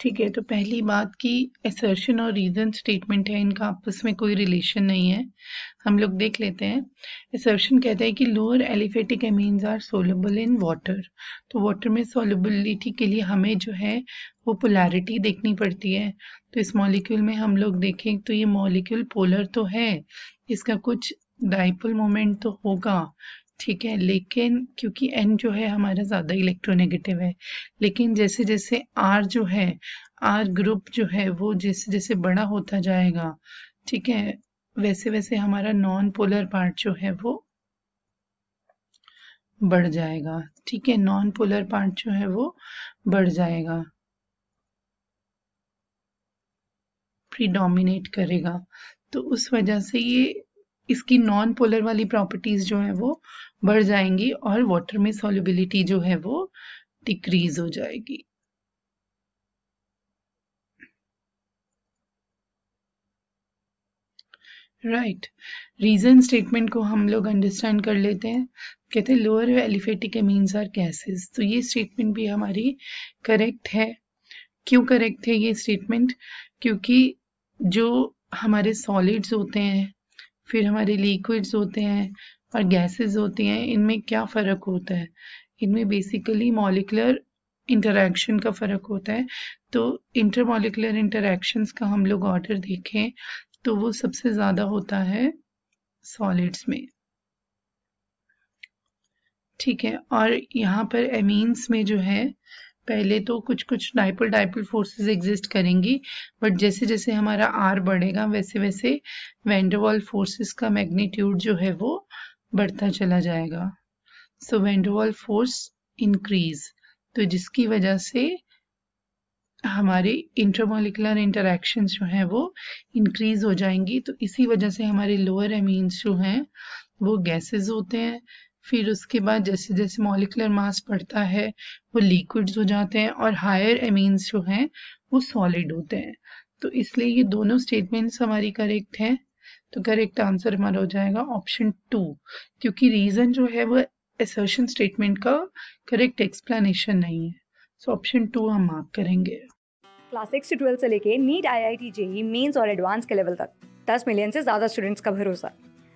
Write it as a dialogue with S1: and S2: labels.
S1: ठीक है तो पहली बात की एसर्शन और रीज़न स्टेटमेंट है इनका आपस में कोई रिलेशन नहीं है हम लोग देख लेते हैं एसर्शन कहता है कि lower aliphatic amines are soluble in water तो वाटर में सोलबिलिटी के लिए हमें जो है वो पोलैरिटी देखनी पड़ती है तो इस मॉलिक्यूल में हम लोग देखें तो ये मॉलिक्यूल पोलर तो है इसका कुछ डाइपल मोमेंट तो होगा ठीक है लेकिन क्योंकि एन जो है हमारा ज़्यादा इलेक्ट्रोनेगेटिव है लेकिन जैसे जैसे आर जो है आर ग्रुप जो है वो जैसे जैसे बड़ा होता जाएगा ठीक है वैसे वैसे हमारा नॉन पोलर पार्ट जो है वो बढ़ जाएगा ठीक है नॉन पोलर पार्ट जो है वो बढ़ जाएगा प्रीडोमिनेट करेगा तो उस वजह से ये इसकी नॉन पोलर वाली प्रॉपर्टीज जो है वो बढ़ जाएंगी और वाटर में सॉल्युबिलिटी जो है वो डिक्रीज हो जाएगी राइट रीजन स्टेटमेंट को हम लोग अंडरस्टैंड कर लेते हैं कहते हैं lower aliphatic amines are gases तो ये स्टेटमेंट भी हमारी करेक्ट है क्यों करेक्ट है ये स्टेटमेंट क्योंकि जो हमारे सॉलिड्स होते हैं फिर हमारे लिक्विड्स होते हैं और गैसेस होती हैं इनमें क्या फ़र्क होता है इनमें बेसिकली मॉलिकुलर इंटरेक्शन का फ़र्क होता है तो इंटरमोलिकुलर इंटरेक्शंस का हम लोग ऑर्डर देखें तो वो सबसे ज़्यादा होता है सॉलिड्स में ठीक है और यहाँ पर एमीन्स में जो है पहले तो कुछ कुछ डाइपल डाइपल फोर्सेस एग्जिस्ट करेंगी बट जैसे जैसे हमारा आर बढ़ेगा वैसे वैसे वेंडोवॉल फोर्सेस का मैग्नीट्यूड जो है वो बढ़ता चला जाएगा सो वेंडोवॉल फोर्स इंक्रीज तो जिसकी वजह से हमारे इंटरमोलिकुलर इंटरेक्शन जो हैं वो इंक्रीज हो जाएंगी तो इसी वजह से हमारे लोअर एमीन्स जो हैं वो गैसेस होते हैं फिर उसके बाद जैसे जैसे मॉलिकुलर मास बढ़ता है वो लिक्विड्स हो जाते हैं और हायर एमीन्स जो हैं वो सॉलिड होते हैं तो इसलिए ये दोनों स्टेटमेंट्स हमारी करेक्ट हैं तो करेक्ट आंसर हमारा हो जाएगा ऑप्शन टू क्योंकि रीज़न जो है वो एसर्शन स्टेटमेंट का करेक्ट एक्सप्लेनेशन नहीं है सो ऑप्शन टू हम मार्क करेंगे
S2: क्लास सिक्स से ट्वेल्थ से लेके NEET I I T JEE mains और एडवांस के लेवल तक दस मिलियन से ज़्यादा स्टूडेंट्स का भरोसा